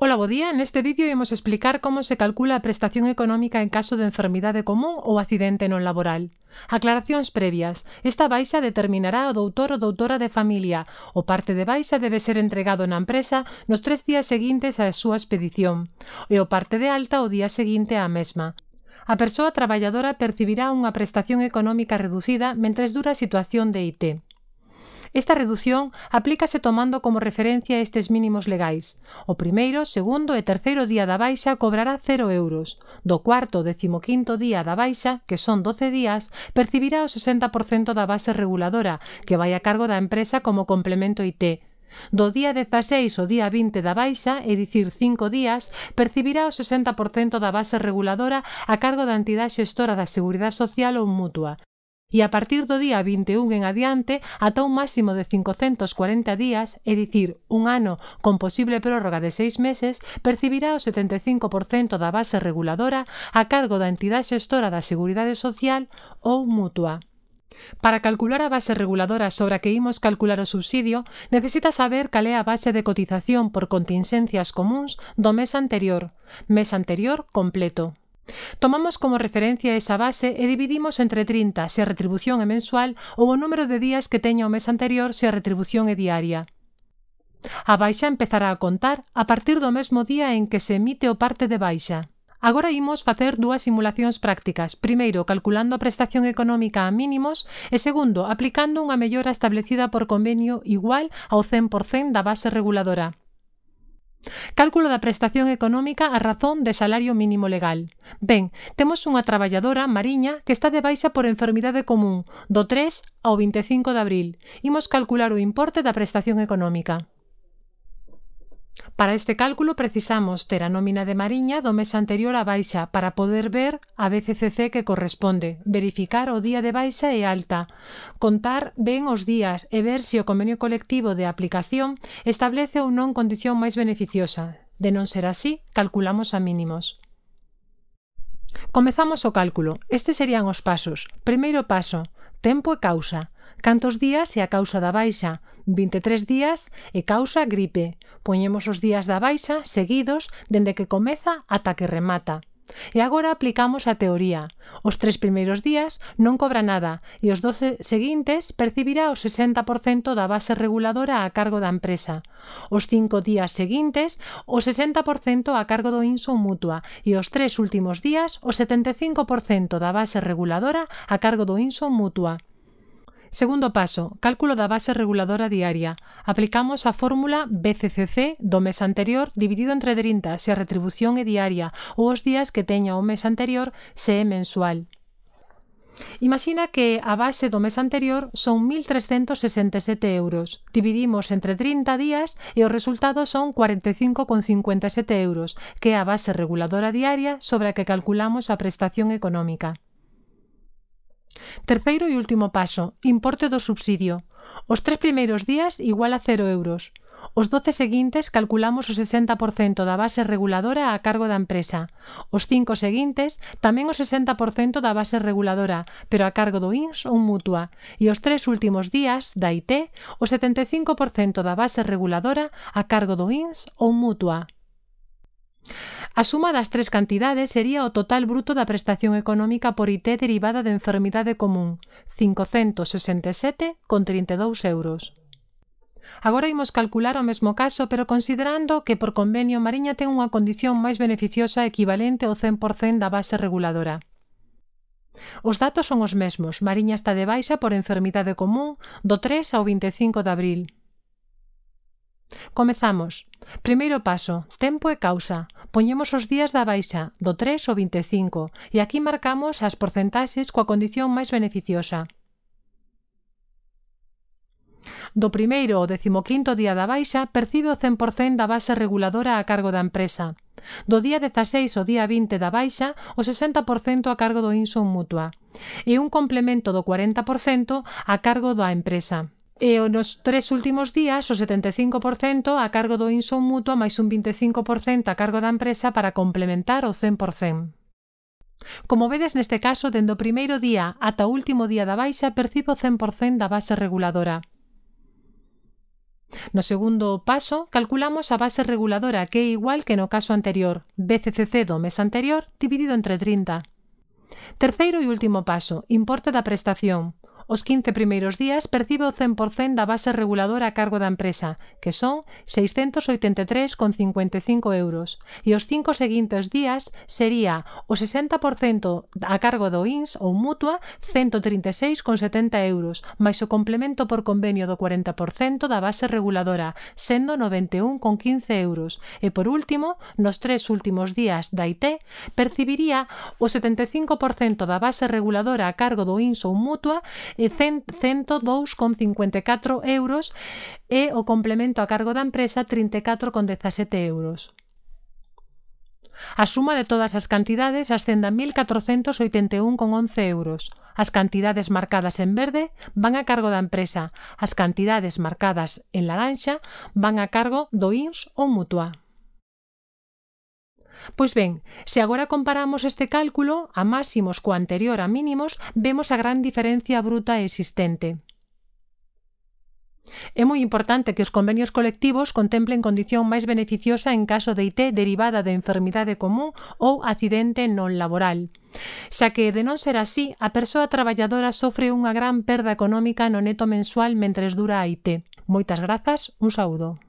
Ola, buen día. En este vídeo a explicar como se calcula a prestación económica en caso de enfermidade común ou accidente non laboral. Aclaracións previas. Esta baixa determinará o doutor ou doutora de familia. O parte de baixa debe ser entregado na empresa nos tres días seguintes á súa expedición e o parte de alta o día seguinte á mesma. A persoa traballadora percibirá unha prestación económica reducida mentres dura a situación de IT. Esta redución aplícase tomando como referencia estes mínimos legais. O primeiro, segundo e terceiro día da baixa cobrará 0 euros. Do cuarto, quinto día da baixa, que son 12 días, percibirá o 60% da base reguladora, que vai a cargo da empresa como complemento IT. Do día 16 ao día 20 da baixa, é dicir 5 días, percibirá o 60% da base reguladora a cargo da entidade xestora da Seguridade Social ou mutua e a partir do día 21 en adiante ata un máximo de 540 días, é dicir, un ano con posible prórroga de seis meses, percibirá o 75% da base reguladora a cargo da entidade xestora da Seguridade Social ou mutua. Para calcular a base reguladora sobre a que imos calcular o subsidio, necesita saber cal é a base de cotización por continxencias comuns do mes anterior, mes anterior completo. Tomamos como referencia esa base e dividimos entre 30 se a retribución é mensual ou o número de días que teña o mes anterior se a retribución é diaria. A baixa empezará a contar a partir do mesmo día en que se emite o parte de baixa. Agora imos facer dúas simulacións prácticas, primeiro calculando a prestación económica a mínimos e segundo aplicando unha mellora establecida por convenio igual ao 100% da base reguladora. Cálculo da prestación económica a razón de salario mínimo legal. Ben, temos unha traballadora, Mariña, que está de baixa por enfermidade común, do 3 ao 25 de abril. Imos calcular o importe da prestación económica. Para este cálculo precisamos ter a nómina de Mariña do mes anterior a baixa para poder ver a BCCC que corresponde, verificar o día de baixa e alta, contar ben os días e ver se o convenio colectivo de aplicación establece ou non condición máis beneficiosa. De non ser así, calculamos a mínimos. Comezamos o cálculo. Estes serían os pasos. Primeiro paso, tempo e causa. Cantos días e a causa da baixa? 23 días e causa gripe. Poñemos os días da baixa seguidos dende que comeza ata que remata. E agora aplicamos a teoría. Os tres primeiros días non cobra nada e os doce seguintes percibirá o 60% da base reguladora a cargo da empresa. Os cinco días seguintes o 60% a cargo do inso mutua e os tres últimos días o 75% da base reguladora a cargo do inso mutua. Segundo paso, cálculo da base reguladora diaria. Aplicamos a fórmula BCCC do mes anterior dividido entre 30 se a retribución é diaria ou os días que teña o mes anterior se é mensual. Imagina que a base do mes anterior son 1.367 euros. Dividimos entre 30 días e o resultado son 45,57 euros, que é a base reguladora diaria sobre a que calculamos a prestación económica. Terceiro e último paso, importe do subsidio. Os tres primeiros días igual a 0 euros. Os 12 seguintes calculamos o 60% da base reguladora a cargo da empresa. Os 5 seguintes tamén o 60% da base reguladora, pero a cargo do INS ou mutua. E os tres últimos días da IT, o 75% da base reguladora a cargo do INS ou mutua. A suma das tres cantidades sería o total bruto da prestación económica por IT derivada de enfermidade común, 567,32 euros. Agora imos calcular o mesmo caso, pero considerando que por convenio Mariña ten unha condición máis beneficiosa equivalente ao 100% da base reguladora. Os datos son os mesmos. Mariña está de baixa por enfermidade común do 3 ao 25 de abril. Comezamos. Primeiro paso, tempo e causa. Poñemos os días da baixa, do 3 ao 25, e aquí marcamos as porcentaxes coa condición máis beneficiosa. Do primeiro ao decimoquinto día da baixa, percibe o 100% da base reguladora a cargo da empresa. Do día 16 ao día 20 da baixa, o 60% a cargo do Insum Mutua e un complemento do 40% a cargo da empresa. E nos tres últimos días, o 75% a cargo do Inson mutuo máis un 25% a cargo da empresa para complementar o 100%. Como vedes neste caso, dende o primeiro día ata o último día da baixa, percibo 100% da base reguladora. No segundo paso, calculamos a base reguladora, que é igual que no caso anterior, BCCC do mes anterior dividido entre 30. Terceiro e último paso, importe da prestación. Os 15 primeiros días percibe o 100% da base reguladora a cargo da empresa, que son 683,55 euros, e os cinco seguintes días sería o 60% a cargo do INS ou mutua 136,70 euros, máis o complemento por convenio do 40% da base reguladora, sendo 91,15 euros, e por último, nos tres últimos días da IT, percibiría o 75% da base reguladora a cargo do INS ou mutua e 102,54 euros e o complemento a cargo da empresa 34,17 euros. A suma de todas as cantidades ascende a 1.481,11 euros. As cantidades marcadas en verde van a cargo da empresa. As cantidades marcadas en laranxa van a cargo do INS ou Mutua. Pois ben, se agora comparamos este cálculo a máximos co anterior a mínimos, vemos a gran diferencia bruta existente. É moi importante que os convenios colectivos contemplen condición máis beneficiosa en caso de IT derivada de enfermidade común ou accidente non laboral, xa que, de non ser así, a persoa traballadora sofre unha gran perda económica no neto mensual mentres dura a IT. Moitas grazas, un saúdo.